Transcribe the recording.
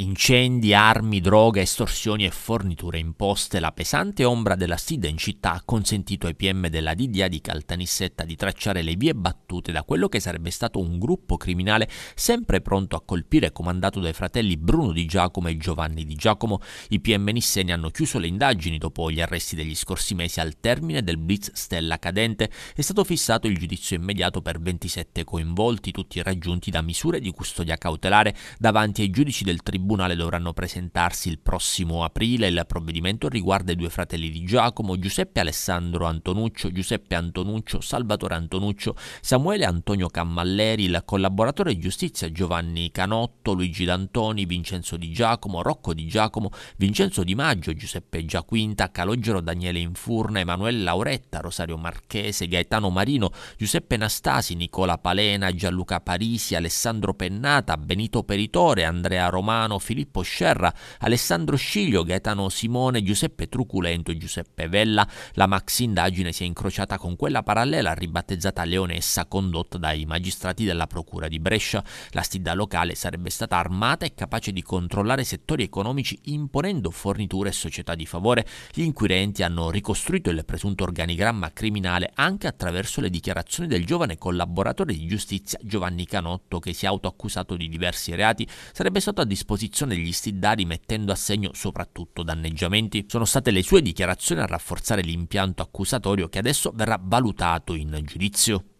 Incendi, armi, droga, estorsioni e forniture imposte, la pesante ombra della sfida in città ha consentito ai PM della DDA di Caltanissetta di tracciare le vie battute da quello che sarebbe stato un gruppo criminale sempre pronto a colpire comandato dai fratelli Bruno Di Giacomo e Giovanni Di Giacomo. I PM nisseni hanno chiuso le indagini dopo gli arresti degli scorsi mesi al termine del blitz Stella Cadente. È stato fissato il giudizio immediato per 27 coinvolti, tutti raggiunti da misure di custodia cautelare davanti ai giudici del Tribunale tribunale dovranno presentarsi il prossimo aprile. Il provvedimento riguarda i due fratelli di Giacomo, Giuseppe Alessandro Antonuccio, Giuseppe Antonuccio, Salvatore Antonuccio, Samuele Antonio Cammalleri, il collaboratore di giustizia Giovanni Canotto, Luigi D'Antoni, Vincenzo Di Giacomo, Rocco Di Giacomo, Vincenzo Di Maggio, Giuseppe Giaquinta, Calogero Daniele Infurna, Emanuele Lauretta, Rosario Marchese, Gaetano Marino, Giuseppe Nastasi, Nicola Palena, Gianluca Parisi, Alessandro Pennata, Benito Peritore, Andrea Romano, Filippo Scerra, Alessandro Sciglio, Gaetano Simone, Giuseppe Truculento e Giuseppe Vella. La max indagine si è incrociata con quella parallela ribattezzata Leonessa condotta dai magistrati della Procura di Brescia. La stidda locale sarebbe stata armata e capace di controllare settori economici imponendo forniture e società di favore. Gli inquirenti hanno ricostruito il presunto organigramma criminale anche attraverso le dichiarazioni del giovane collaboratore di giustizia Giovanni Canotto che si è autoaccusato di diversi reati. Sarebbe stato a disposizione disposizione degli stillari mettendo a segno soprattutto danneggiamenti. Sono state le sue dichiarazioni a rafforzare l'impianto accusatorio che adesso verrà valutato in giudizio.